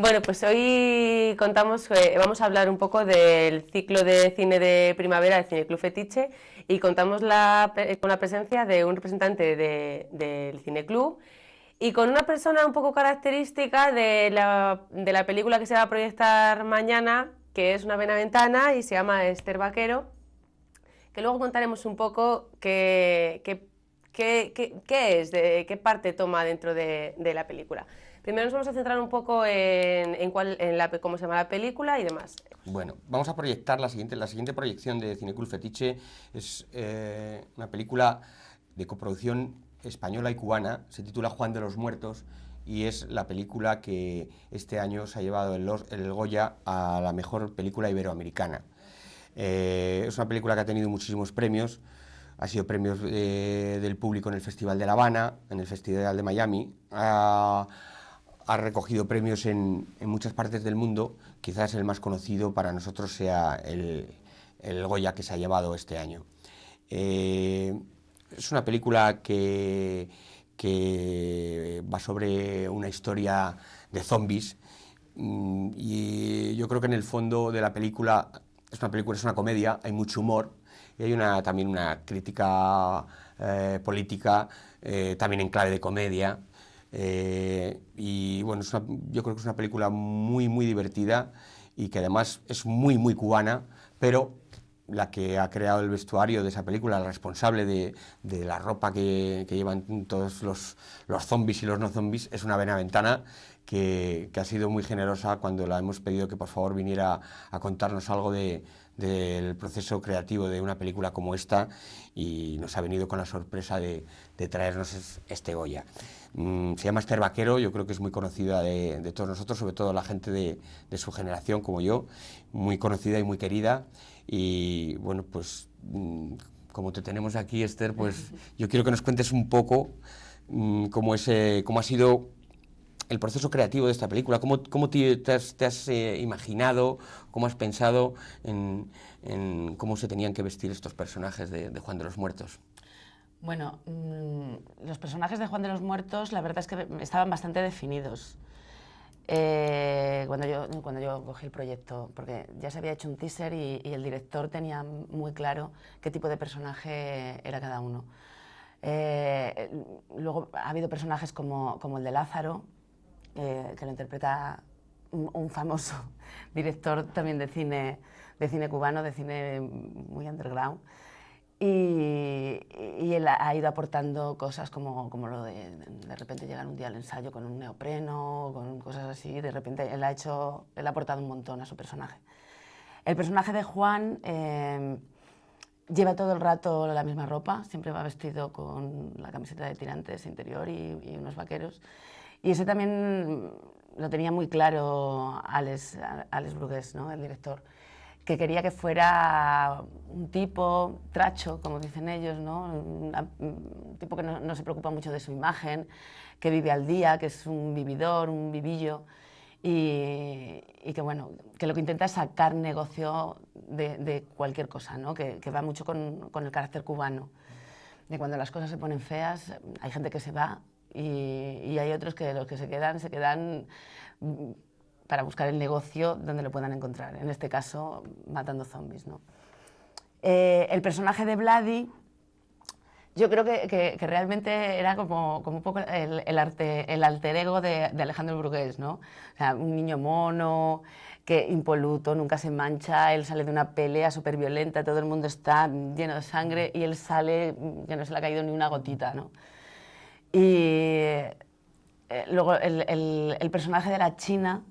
Bueno, pues hoy contamos, eh, vamos a hablar un poco del ciclo de cine de primavera del Cineclub Fetiche y contamos con la presencia de un representante del Cineclub y con una persona un poco característica de la, película que se va a proyectar mañana, que es Una Vena Ventana y se llama Esther Vaquero, que luego contaremos un poco qué, es, qué parte toma dentro de la película. Primero nos vamos a centrar un poco en, la, cómo se llama la película y demás. Bueno, vamos a proyectar la siguiente, la siguiente proyección de Cinecul Fetiche. Es eh, una película de coproducción española y cubana. Se titula Juan de los Muertos y es la película que este año se ha llevado el, el Goya a la mejor película iberoamericana. Eh, es una película que ha tenido muchísimos premios. Ha sido premios eh, del público en el Festival de La Habana, en el Festival de Miami ha recogido premios en, muchas partes del mundo, quizás el más conocido para nosotros sea el, Goya que se ha llevado este año. Eh, es una película que, va sobre una historia de zombies mm, y yo creo que en el fondo de la película es una película, es una comedia, hay mucho humor y hay una, también una crítica eh, política eh, también en clave de comedia. Eh, y bueno, yo creo que es una película muy, muy divertida y que además es muy, muy cubana, pero la que ha creado el vestuario de esa película, la responsable de, la ropa que, llevan todos los, zombies y los no zombies, es una vena ventana que ha sido muy generosa cuando la hemos pedido que por favor viniera a contarnos algo del proceso creativo de una película como esta y nos ha venido con la sorpresa de, de traernos este Goya. Mm, se llama Esther Vaquero, yo creo que es muy conocida de, todos nosotros, sobre todo la gente de, su generación como yo, muy conocida y muy querida. Y bueno, pues mm, como te tenemos aquí, Esther, pues yo quiero que nos cuentes un poco mm, cómo, es, cómo ha sido el proceso creativo de esta película, cómo, te, has, eh, imaginado, cómo has pensado en, cómo se tenían que vestir estos personajes de Juan de los Muertos. Bueno, mm, los personajes de Juan de los Muertos, la verdad es que estaban bastante definidos. Eh, cuando, yo, cogí el proyecto, porque ya se había hecho un teaser y, el director tenía muy claro qué tipo de personaje era cada uno. Eh, luego ha habido personajes como, el de Lázaro, eh, que lo interpreta un, famoso director también de cine cubano, de cine muy underground. Y, él ha ido aportando cosas como, como lo de de repente llegar un día al ensayo con un neopreno, con cosas así. De repente él ha, hecho, él ha aportado un montón a su personaje. El personaje de Juan eh, lleva todo el rato la misma ropa, siempre va vestido con la camiseta de tirantes interior y, unos vaqueros. Y eso también lo tenía muy claro Alex, Brugués, ¿no? el director que quería que fuera un tipo tracho, como dicen ellos, ¿no? un, tipo que no, se preocupa mucho de su imagen, que vive al día, que es un vividor, un vivillo, y, que, bueno, que lo que intenta es sacar negocio de, cualquier cosa, ¿no? que, va mucho con, el carácter cubano. De cuando las cosas se ponen feas, hay gente que se va y, y hay otros que los que se quedan, se quedan para buscar el negocio donde lo puedan encontrar, en este caso matando zombies. ¿no? Eh, el personaje de Vladi, yo creo que, realmente era como, como un poco el, arte, el alter ego de, Alejandro burgués ¿no? sea, un niño mono, que impoluto, nunca se mancha, él sale de una pelea súper violenta, todo el mundo está lleno de sangre y él sale mm, que no se le ha caído ni una gotita, ¿no? Y eh, luego el, el personaje de la China,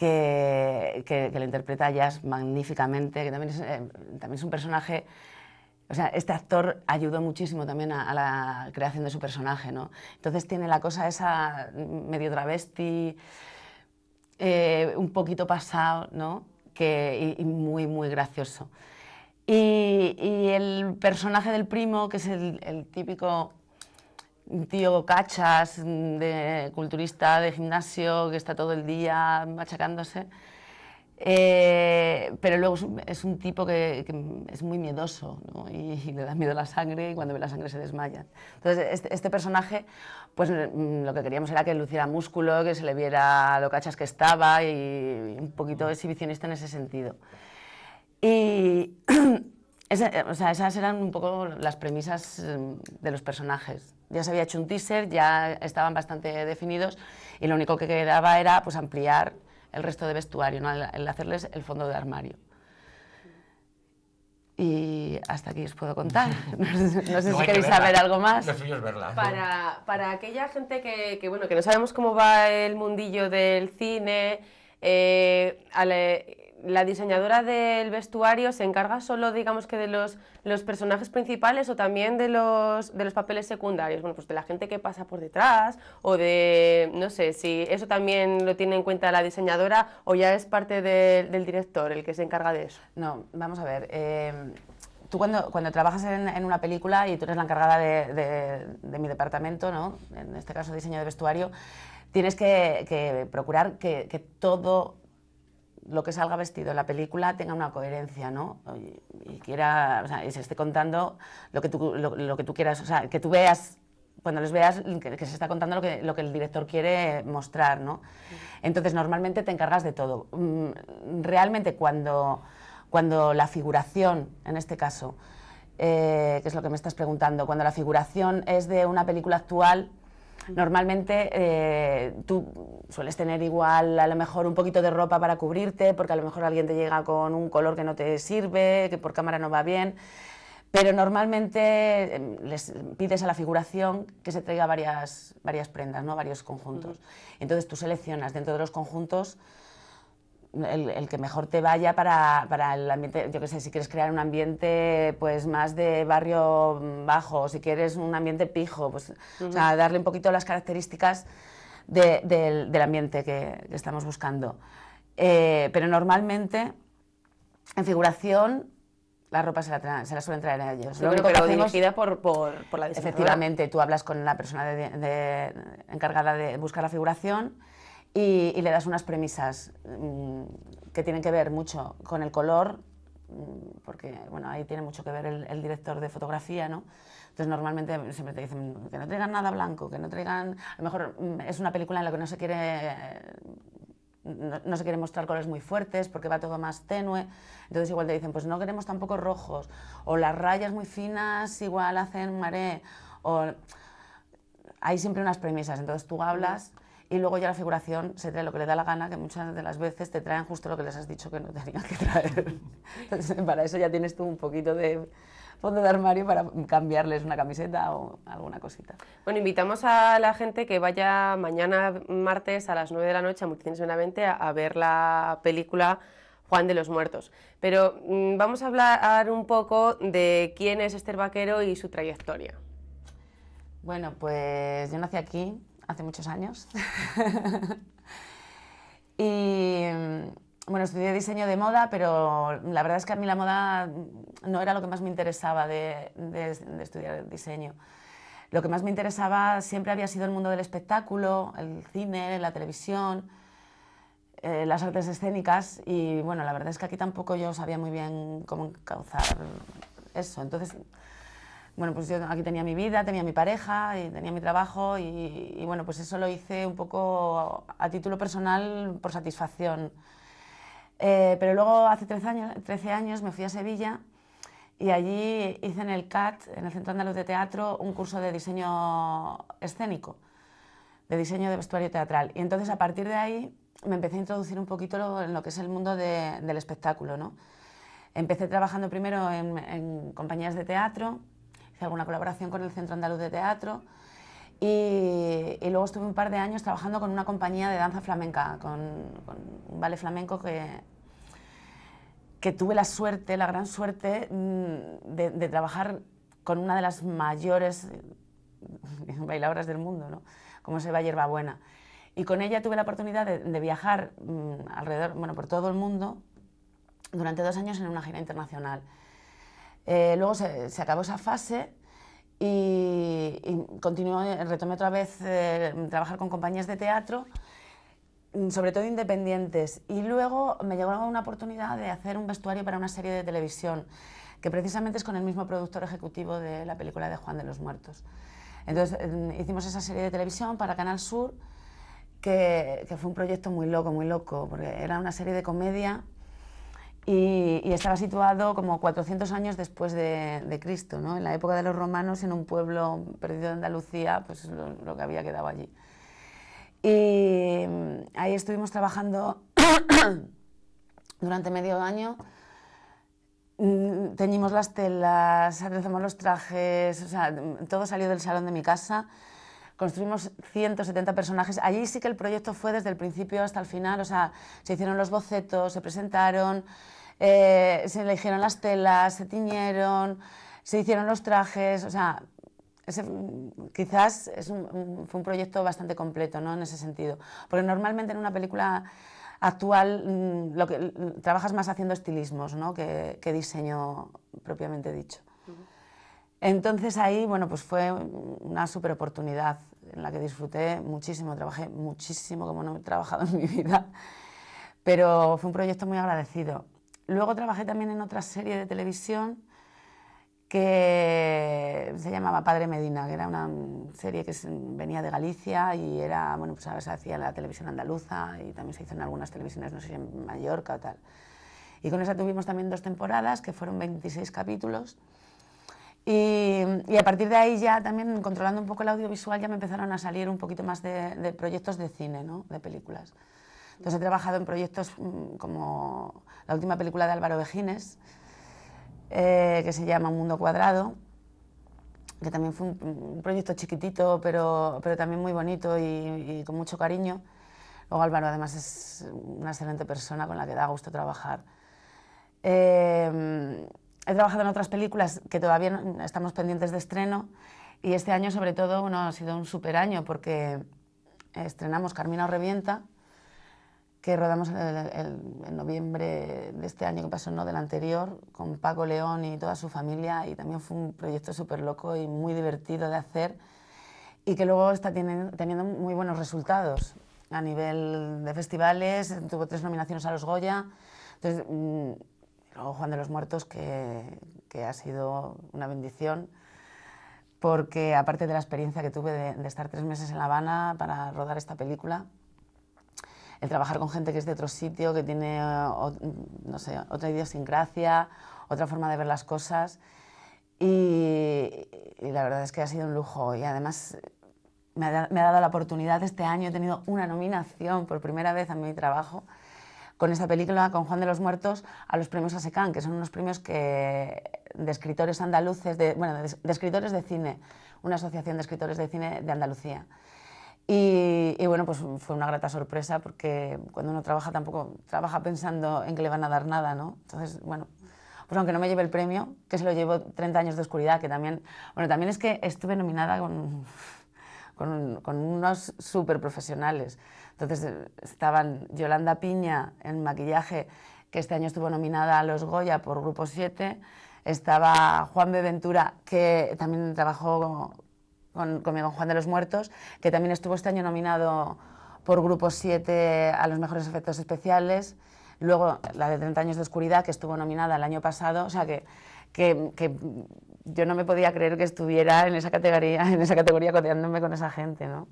que, que, lo interpreta Jazz magníficamente, que también es, eh, también es un personaje... O sea, este actor ayudó muchísimo también a, la creación de su personaje, ¿no? Entonces tiene la cosa esa medio travesti, eh, un poquito pasado, ¿no? Que, y, muy, muy gracioso. Y, el personaje del primo, que es el típico tío cachas, mm, de culturista, de gimnasio, que está todo el día machacándose. Eh, pero luego es un tipo que, es muy miedoso y, le da miedo la sangre y cuando ve la sangre se desmaya. Entonces, este, este personaje, pues mm, lo que queríamos era que luciera músculo, que se le viera lo cachas que estaba y, y un poquito exhibicionista en ese sentido. Y, Eh, o sea, esas eran un poco las premisas em, de los personajes. Ya se había hecho un teaser, ya estaban bastante definidos y lo único que quedaba era pues, ampliar el resto de vestuario, el, hacerles el fondo de armario. Y hasta aquí os puedo contar. No, sé si queréis saber algo más. Para, para aquella gente que, bueno, que no sabemos cómo va el mundillo del cine, eh, eh la diseñadora del vestuario se encarga solo, digamos que de los, los personajes principales o también de los, de los papeles secundarios, bueno, pues de la gente que pasa por detrás o de, no sé, si eso también lo tiene en cuenta la diseñadora o ya es parte del director el que se encarga de eso. No, vamos a ver. Eh, tú cuando, cuando trabajas en, una película y tú eres la encargada de, mi departamento, ¿no? en este caso diseño de vestuario, tienes que, procurar que todo lo que salga vestido en la película tenga una coherencia, ¿no? Y, quiera, se esté contando lo que tú, lo, que tú quieras, o sea, que tú veas cuando les veas que, se está contando lo que, el director quiere mostrar, ¿no? Entonces, normalmente te encargas de todo. Mm, realmente cuando, cuando la figuración, en este caso, eh, que es lo que me estás preguntando, cuando la figuración es de una película actual, Normalmente eh, tú sueles tener igual a lo mejor un poquito de ropa para cubrirte, porque a lo mejor alguien te llega con un color que no te sirve, que por cámara no va bien. Pero normalmente em, les pides a la figuración que se traiga varias, varias prendas, ¿no? varios conjuntos. Entonces tú seleccionas dentro de los conjuntos el, que mejor te vaya para, el ambiente, yo qué sé, si quieres crear un ambiente pues más de barrio bajo, si quieres un ambiente pijo, pues darle un poquito las características del, ambiente que, estamos buscando. Eh, pero normalmente en figuración la ropa se la, se la suelen traer a ellos. Lo que Efectivamente, tú hablas con la persona encargada de buscar la figuración y, le das unas premisas mm, que tienen que ver mucho con el color, mm, porque bueno, ahí tiene mucho que ver el, director de fotografía, ¿no? Entonces normalmente siempre te dicen que no traigan nada blanco, que no traigan, a lo mejor mm, es una película en la que no se quiere no, se quiere mostrar colores muy fuertes porque va todo más tenue, entonces igual te dicen, pues no queremos tampoco rojos o las rayas muy finas igual hacen maré o hay siempre unas premisas, entonces tú hablas y luego ya la figuración se trae lo que le da la gana, que muchas de las veces te traen justo lo que les has dicho que no tenían que traer. para eso ya tienes tú un poquito de fondo de armario para cambiarles una camiseta o alguna cosita. Bueno, invitamos a la gente que vaya mañana martes a las 9 de la noche a a, ver la película Juan de los Muertos. Pero mm, vamos a hablar un poco de quién es Esther Vaquero y su trayectoria. Bueno, pues yo nací aquí, hace muchos años. y bueno, estudié diseño de moda, pero la verdad es que a mí la moda no era lo que más me interesaba de, estudiar diseño. Lo que más me interesaba siempre había sido el mundo del espectáculo, el cine, la televisión, eh, las artes escénicas y bueno, la verdad es que aquí tampoco yo sabía muy bien cómo causar eso. Entonces, bueno, pues yo aquí tenía mi vida, tenía mi pareja, y tenía mi trabajo y, bueno, pues eso lo hice un poco a título personal por satisfacción. Eh, pero luego hace 13 años, 13 años me fui a Sevilla y allí hice en el CAT, en el Centro Andaluz de Teatro, un curso de diseño escénico, de diseño de vestuario teatral. Y entonces a partir de ahí me empecé a introducir un poquito en lo que es el mundo del espectáculo. ¿no? Empecé trabajando primero en, en compañías de teatro, hice alguna colaboración con el Centro Andaluz de Teatro. Y, luego estuve un par de años trabajando con una compañía de danza flamenca, con, con un flamenco que, que tuve la suerte, la gran suerte mm, de, trabajar con una de las mayores bailadoras del mundo, ¿no? como es Eva Yerbabuena. Y con ella tuve la oportunidad de, de viajar mm, alrededor, bueno, por todo el mundo durante dos años en una gira internacional. Eh, luego se, acabó esa fase y, y retomé otra vez eh, trabajar con compañías de teatro, mm, sobre todo independientes. Y luego me llegó una oportunidad de hacer un vestuario para una serie de televisión, que precisamente es con el mismo productor ejecutivo de la película de Juan de los Muertos. Entonces mm, hicimos esa serie de televisión para Canal Sur, que, que fue un proyecto muy loco, muy loco, porque era una serie de comedia y, estaba situado como 400 años después de, Cristo, ¿no? en la época de los romanos, en un pueblo perdido de Andalucía, pues lo, lo que había quedado allí. Y mm, ahí estuvimos trabajando durante medio año, mm, teñimos las telas, realizamos los trajes, mm, todo salió del salón de mi casa, construimos 170 personajes. Allí sí que el proyecto fue desde el principio hasta el final, o sea, se hicieron los bocetos, se presentaron, eh, se eligieron las telas, se tiñeron, se hicieron los trajes, o sea, quizás fue un proyecto bastante completo, ¿no? En ese sentido. Porque normalmente en una película actual mm, lo que mm, trabajas más haciendo estilismos, ¿no? Que, diseño propiamente dicho. Entonces ahí, bueno, pues fue una super oportunidad en la que disfruté muchísimo, trabajé muchísimo como no he trabajado en mi vida, pero fue un proyecto muy agradecido. Luego trabajé también en otra serie de televisión que se llamaba Padre Medina, que era una serie que venía de Galicia y era, bueno, pues ahora se hacía la televisión andaluza y también se hizo en algunas televisiones, no sé si en Mallorca o tal. Y con esa tuvimos también dos temporadas, que fueron 26 capítulos. Y, a partir de ahí ya también, controlando un poco el audiovisual, ya me empezaron a salir un poquito más de, de proyectos de cine, ¿no? de películas. Entonces he trabajado en proyectos mm, como la última película de Álvaro Vejines, eh, que se llama Mundo Cuadrado, que también fue un, proyecto chiquitito, pero, pero también muy bonito y, con mucho cariño. Luego Álvaro además es una excelente persona con la que da gusto trabajar. Em, he trabajado en otras películas que todavía estamos pendientes de estreno y este año sobre todo uno ha sido un super año porque estrenamos Carmina o Revienta, que rodamos en noviembre de este año que pasó, no del anterior, con Paco León y toda su familia, y también fue un proyecto súper loco y muy divertido de hacer, y que luego está teniendo, muy buenos resultados a nivel de festivales, tuvo tres nominaciones a los Goya, entonces, mm, luego Juan de los Muertos, que, que, ha sido una bendición, porque aparte de la experiencia que tuve de estar tres meses en La Habana para rodar esta película, el trabajar con gente que es de otro sitio, que tiene, eh, no sé, otra idiosincrasia, otra forma de ver las cosas. Y, la verdad es que ha sido un lujo. Y además me ha, dado la oportunidad este año, he tenido una nominación por primera vez a mi trabajo con esta película, con Juan de los Muertos, a los premios ASECAN, que son unos premios que, de escritores andaluces, de, bueno, de escritores de cine, una asociación de escritores de cine de Andalucía. Y, bueno, pues fue una grata sorpresa porque cuando uno trabaja tampoco trabaja pensando en que le van a dar nada, ¿no? Entonces, bueno, pues aunque no me lleve el premio, que se lo llevo 30 años de oscuridad, que también, bueno, también es que estuve nominada con, con, con unos súper profesionales. Entonces estaban Yolanda Piña en maquillaje, que este año estuvo nominada a los Goya por Grupo 7, estaba Juan B. Ventura, que también trabajó con, conmigo Juan de los Muertos, que también estuvo este año nominado por Grupo 7 a los mejores efectos especiales. Luego la de 30 años de oscuridad, que estuvo nominada el año pasado, o sea que, que, yo no me podía creer que estuviera en esa categoría, en esa categoría coteándome con esa gente, ¿no?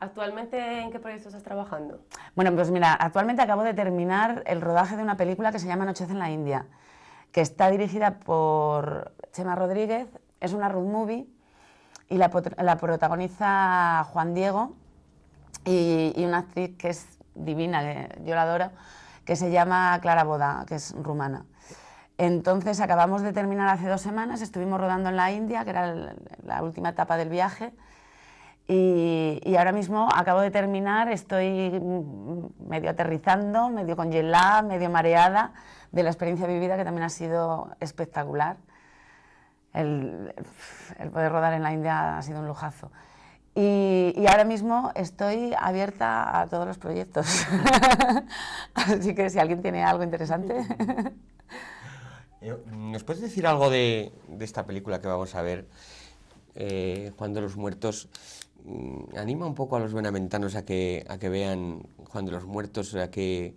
¿Actualmente en qué proyecto estás trabajando? Bueno, pues mira, actualmente acabo de terminar el rodaje de una película que se llama Anochece en la India, que está dirigida por Chema Rodríguez, es una road movie y la, protagoniza Juan Diego y, una actriz que es divina, que yo la adoro, que se llama Clara Boda, que es rumana. Entonces acabamos de terminar hace dos semanas, estuvimos rodando en la India, que era la última etapa del viaje, y, ahora mismo acabo de terminar, estoy medio aterrizando, medio congelada, medio mareada de la experiencia vivida que también ha sido espectacular el, poder rodar en la India ha sido un lujazo. Y, ahora mismo estoy abierta a todos los proyectos. Así que si alguien tiene algo interesante. Eh, ¿Nos puedes decir algo de, esta película que vamos a ver, eh, Cuando los Muertos? Mm, anima un poco a los benaventanos a que, a que vean Cuando los Muertos, a que,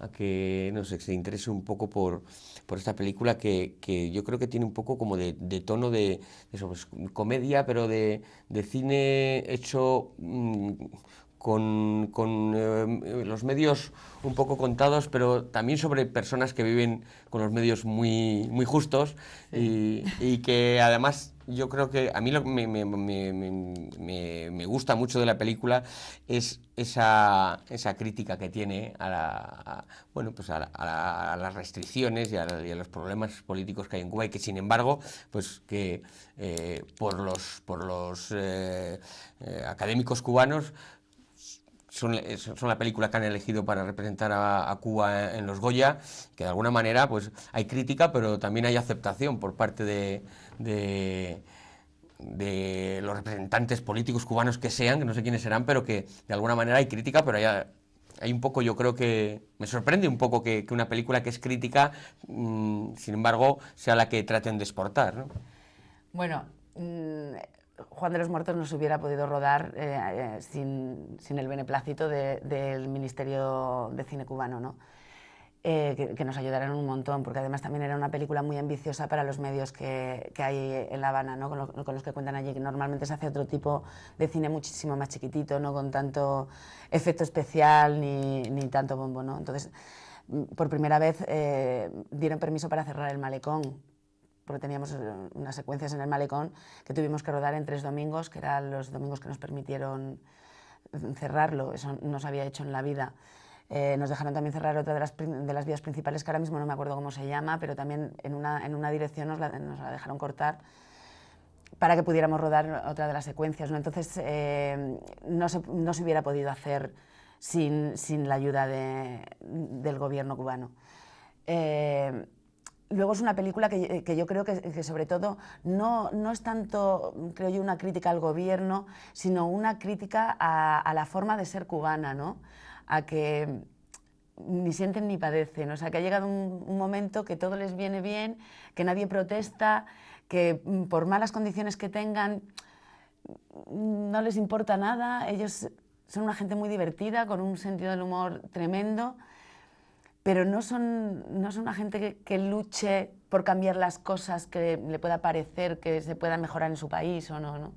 a que no sé, se interese un poco por, por esta película que, yo creo que tiene un poco como de, tono de, comedia, pero de, de cine hecho mm, con, eh, los medios un poco contados, pero también sobre personas que viven con los medios muy, muy justos y, y que además yo creo que a mí lo que me, me, me, me, gusta mucho de la película es esa, esa crítica que tiene a, la, bueno, pues a, las restricciones y, a, los problemas políticos que hay en Cuba y que sin embargo, pues que eh, por los, por los eh, eh, académicos cubanos son, la película que han elegido para representar a, a, Cuba en los Goya, que de alguna manera pues hay crítica, pero también hay aceptación por parte de, de, los representantes políticos cubanos que sean, que no sé quiénes serán, pero que de alguna manera hay crítica, pero hay, un poco, yo creo que me sorprende un poco que, una película que es crítica, mm, sin embargo, sea la que traten de exportar. Bueno, mm, Juan de los Muertos no se hubiera podido rodar eh, eh, sin, el beneplácito del Ministerio de Cine Cubano, ¿no? Eh, que, nos ayudaron un montón, porque además también era una película muy ambiciosa para los medios que, hay en La Habana, con, los que cuentan allí, que normalmente se hace otro tipo de cine muchísimo más chiquitito, no con tanto efecto especial ni, tanto bombo. ¿no? Entonces, por primera vez eh, dieron permiso para cerrar el malecón, porque teníamos eh, unas secuencias en el malecón que tuvimos que rodar en tres domingos, que eran los domingos que nos permitieron mm, cerrarlo, eso no se había hecho en la vida. Eh, nos dejaron también cerrar otra de las, vías principales, que ahora mismo no me acuerdo cómo se llama, pero también en una, en una dirección nos la, dejaron cortar para que pudiéramos rodar otra de las secuencias. ¿no? Entonces, eh, no, se, hubiera podido hacer sin, sin la ayuda de, del gobierno cubano. Eh, luego es una película que, yo creo que, sobre todo no, no, es tanto, creo yo, una crítica al gobierno, sino una crítica a, a la forma de ser cubana, ¿no? a que ni sienten ni padecen. O sea, que ha llegado un, momento que todo les viene bien, que nadie protesta, que mm, por malas condiciones que tengan mm, no les importa nada. Ellos son una gente muy divertida, con un sentido del humor tremendo, pero no son, una gente que, luche por cambiar las cosas que le pueda parecer que se puedan mejorar en su país o ¿no?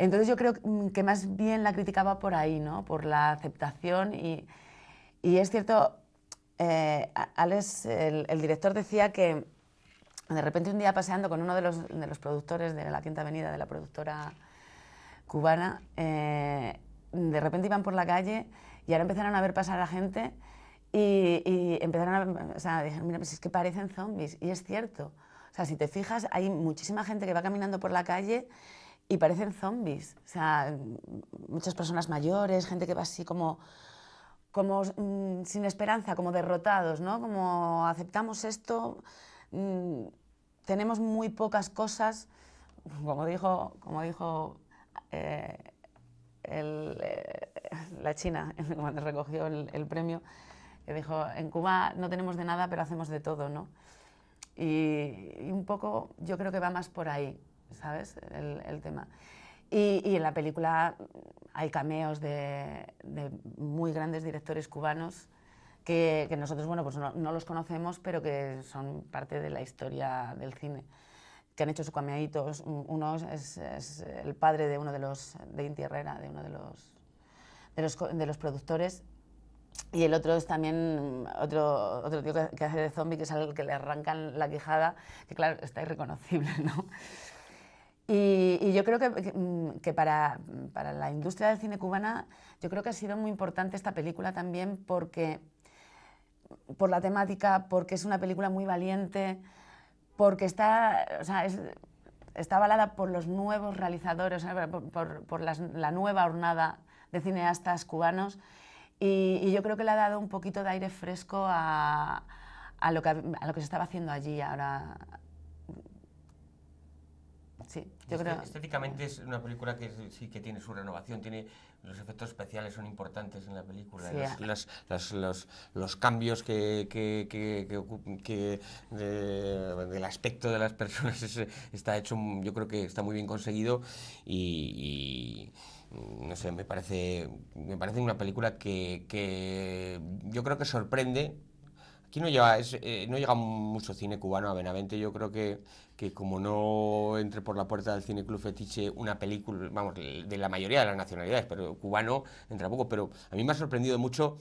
Entonces yo creo mm, que más bien la criticaba por ahí, Por la aceptación y, es cierto, eh, el, director decía que de repente un día paseando con uno de los, productores de la Quinta Avenida, de la productora cubana, eh, de repente iban por la calle y ahora empezaron a ver pasar a la gente y, empezaron a, o mira, pues es que parecen zombies. Y es cierto. O sea, si te fijas, hay muchísima gente que va caminando por la calle y parecen zombies. O sea, muchas personas mayores, gente que va así como, como mm, sin esperanza, como derrotados, ¿no? Como aceptamos esto, mm, tenemos muy pocas cosas, como dijo, como dijo eh, eh, la China cuando recogió el, premio, que dijo, en Cuba no tenemos de nada, pero hacemos de todo, ¿no? y un poco yo creo que va más por ahí ¿sabes? El, tema. Y, en la película hay cameos de, muy grandes directores cubanos que, nosotros, bueno, pues no, los conocemos, pero que son parte de la historia del cine, que han hecho sus cameaditos. Uno es, el padre de uno de los, de Inti Herrera, de uno de los, de los, de los productores, y el otro es también otro, otro tío que, hace de zombie, que es al que le arrancan la quijada, que claro, está irreconocible, ¿no? Y, yo creo que, mm, para, la industria del cine cubana, yo creo que ha sido muy importante esta película también porque, por la temática, porque es una película muy valiente, porque está, avalada por los nuevos realizadores, por, la nueva hornada de cineastas cubanos. Y, yo creo que le ha dado un poquito de aire fresco a, lo, a lo que se estaba haciendo allí ahora este, estéticamente es una película que sí que tiene su renovación, tiene los efectos especiales son importantes en la película, los, cambios que, que, que, del aspecto de las personas está hecho, yo creo que está muy bien conseguido y, y no sé, me parece, me parece una película que, que yo creo que sorprende Aquí no llega, eh, no llega mucho cine cubano a Benavente. Yo creo que, que como no entre por la puerta del Cine Club Fetiche una película, vamos, de la mayoría de las nacionalidades, pero cubano entra poco. Pero a mí me ha sorprendido mucho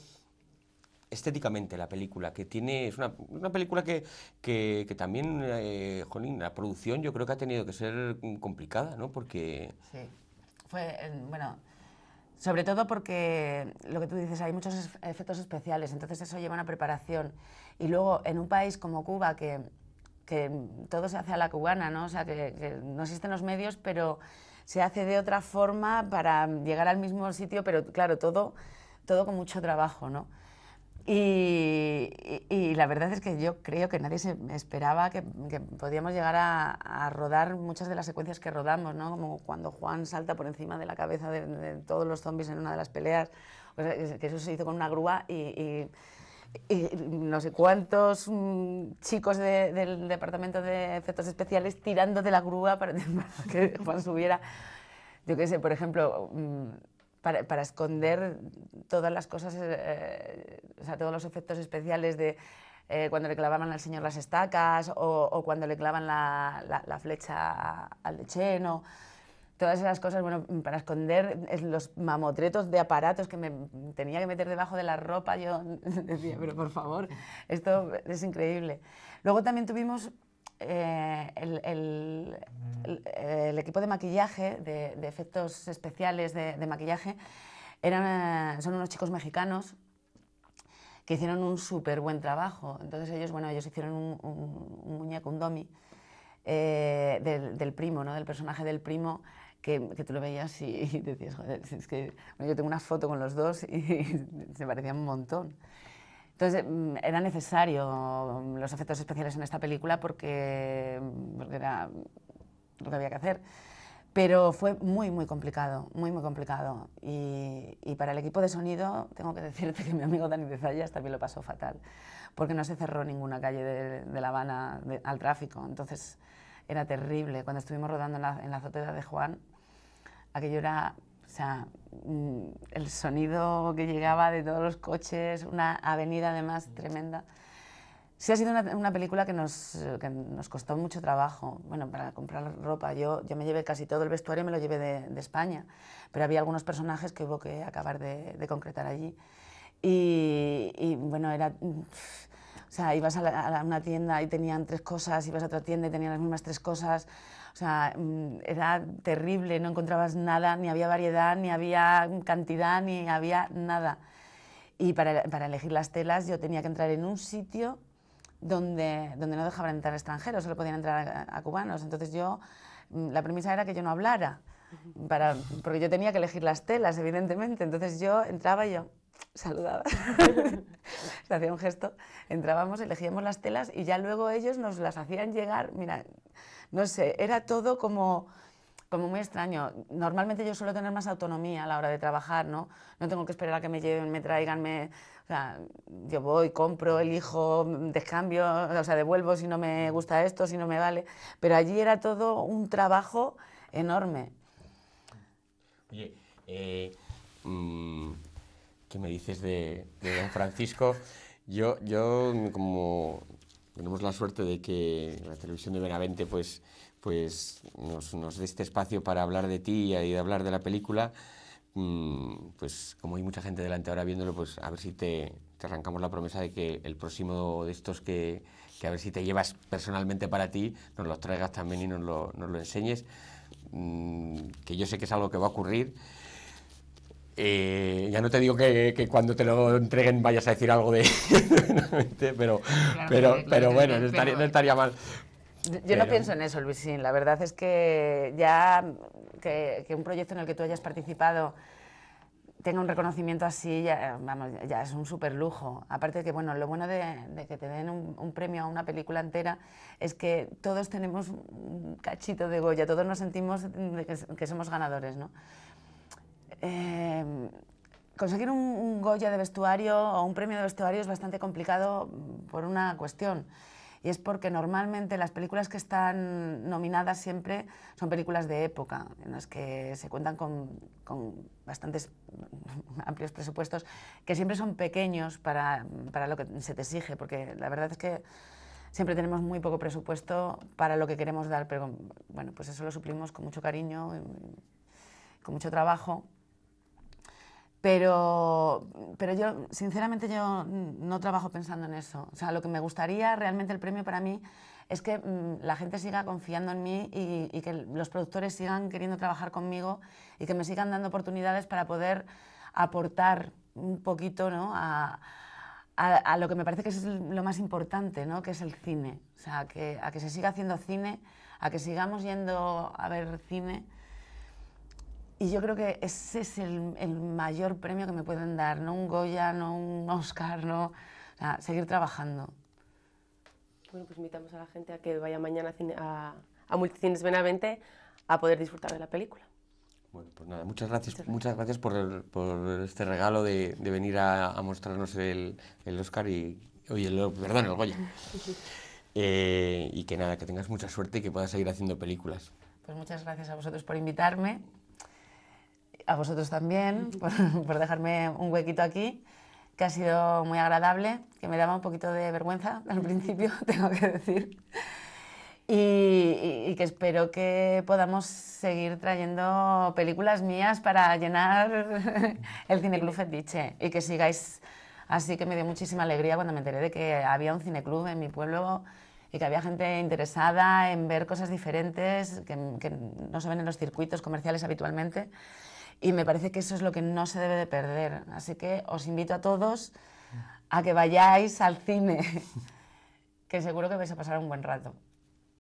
estéticamente la película, que tiene, es una, película que, también, eh, la producción yo creo que ha tenido que ser mm, complicada, ¿no? Porque... Sí, fue, eh, bueno sobre todo porque lo que tú dices, hay muchos efectos especiales, entonces eso lleva una preparación. Y luego en un país como Cuba, que, todo se hace a la cubana, ¿no? O sea, que, no existen los medios, pero se hace de otra forma para llegar al mismo sitio, pero claro, todo, todo con mucho trabajo, ¿no? Y, la verdad es que yo creo que nadie se esperaba que, podíamos llegar a, rodar muchas de las secuencias que rodamos, ¿no? Como cuando Juan salta por encima de la cabeza de, todos los zombies en una de las peleas, que eso se hizo con una grúa y, no sé cuántos mm, chicos del departamento de efectos especiales tirando de la grúa para, que Juan subiera. Yo qué sé, por ejemplo... Mm, para, para, esconder todas las cosas, eh, o sea, todos los efectos especiales de eh, cuando le clavaban al señor las estacas o, o cuando le clavan la, la, la flecha al lecheno. Todas esas cosas, bueno, para esconder los mamotretos de aparatos que me tenía que meter debajo de la ropa, yo decía, pero por favor, esto es increíble. Luego también tuvimos eh, el, el, el, equipo de maquillaje, de, efectos especiales de, maquillaje, eran, eh, son unos chicos mexicanos que hicieron un súper buen trabajo. Entonces ellos, bueno, ellos hicieron un, muñeco, un domi, eh, del, primo, ¿no? Del personaje del primo, que, que tú lo veías y, decías, joder, es que yo tengo una foto con los dos y se parecían un montón. Entonces, mm, era necesario mm, los efectos especiales en esta película porque, mm, era lo que había que hacer. Pero fue muy, muy complicado, muy, muy complicado. Y, para el equipo de sonido, tengo que decirte que mi amigo Dani de Zayas también lo pasó fatal, porque no se cerró ninguna calle de, La Habana al tráfico. Entonces era terrible. Cuando estuvimos rodando en en la azotea de Juan, aquello era o sea, mm, el sonido que llegaba de todos los coches, una avenida además tremenda. Sí ha sido una, película que nos, que nos, costó mucho trabajo, bueno, para comprar ropa. Yo, yo me llevé casi todo el vestuario, me lo llevé de, España, pero había algunos personajes que hubo que acabar de, concretar allí. Y, bueno, era... O sea, ibas a, una tienda y tenían tres cosas, ibas a otra tienda y tenían las mismas tres cosas. O sea, mm, era terrible, no encontrabas nada, ni había variedad, ni había cantidad, ni había nada. Y para, para elegir las telas yo tenía que entrar en un sitio donde, donde no dejaban entrar extranjeros, solo podían entrar a, cubanos. Entonces yo, mm, la premisa era que yo no hablara, para, porque yo tenía que elegir las telas, evidentemente. Entonces yo entraba y yo, saludaba. Se hacía un gesto. Entrábamos, elegíamos las telas y ya luego ellos nos las hacían llegar. Mira, no sé, era todo como como muy extraño. Normalmente yo suelo tener más autonomía a la hora de trabajar, ¿no? No tengo que esperar a que me lleven, me traigan, me... yo voy, compro, elijo, descambio, o sea, devuelvo si no me gusta esto, si no me vale. Pero allí era todo un trabajo enorme. Oye, eh, mm, ¿qué me dices de, de Don Francisco? Yo, yo como tenemos la suerte de que la televisión de Benavente pues, pues nos, nos dé este espacio para hablar de ti y de hablar de la película, mm, pues como hay mucha gente delante ahora viéndolo, pues a ver si te, te arrancamos la promesa de que el próximo de estos que, que, a ver si te llevas personalmente para ti, nos los traigas también y nos lo, nos lo enseñes, mm, que yo sé que es algo que va a ocurrir eh, ya no te digo que, cuando te lo entreguen vayas a decir algo de... pero, pero, bueno, no estaría, mal. Yo no pienso en eso, Luisín. La verdad es que ya que, un proyecto en el que tú hayas participado tenga un reconocimiento así, ya, vamos, ya es un súper lujo. Aparte que, bueno, lo bueno de, que te den un, premio a una película entera es que todos tenemos un cachito de Goya, todos nos sentimos que, que somos ganadores, ¿no? Em, conseguir un, Goya de vestuario o un premio de vestuario es bastante complicado mm, por una cuestión. Y es porque normalmente las películas que están nominadas siempre son películas de época, en las que se cuentan con, bastantes amplios presupuestos, que siempre son pequeños para, lo que se te exige, porque la verdad es que siempre tenemos muy poco presupuesto para lo que queremos dar, pero bueno, pues eso lo suplimos con mucho cariño, con mucho trabajo pero, pero yo, sinceramente, yo no trabajo pensando en eso. O sea, lo que me gustaría realmente el premio para mí es que mm, la gente siga confiando en mí y, que los productores sigan queriendo trabajar conmigo y que me sigan dando oportunidades para poder aportar un poquito a, lo que me parece que es lo más importante, ¿no? que es el cine. O sea, a que se siga haciendo cine, a que sigamos yendo a ver cine y yo creo que ese es el, mayor premio que me pueden dar, no un Goya, no un Oscar, no... O sea, seguir trabajando. Bueno, pues invitamos a la gente a que vaya mañana a, a, Multicines Benavente a poder disfrutar de la película. Bueno, pues nada, muchas gracias, muchas, gracias por, por, este regalo de, de venir a, mostrarnos el, el Oscar y, oye, perdón, el Goya. Eh, y que nada, que tengas mucha suerte y que puedas seguir haciendo películas. Pues muchas gracias a vosotros por invitarme a vosotros también por, dejarme un huequito aquí, que ha sido muy agradable, que me daba un poquito de vergüenza al principio, tengo que decir, y, que espero que podamos seguir trayendo películas mías para llenar el Cineclub Fetiche y que sigáis Así que me dio muchísima alegría cuando me enteré de que había un cineclub en mi pueblo y que había gente interesada en ver cosas diferentes que, que no se ven en los circuitos comerciales habitualmente y me parece que eso es lo que no se debe de perder. Así que os invito a todos a que vayáis al cine, que seguro que vais a pasar un buen rato.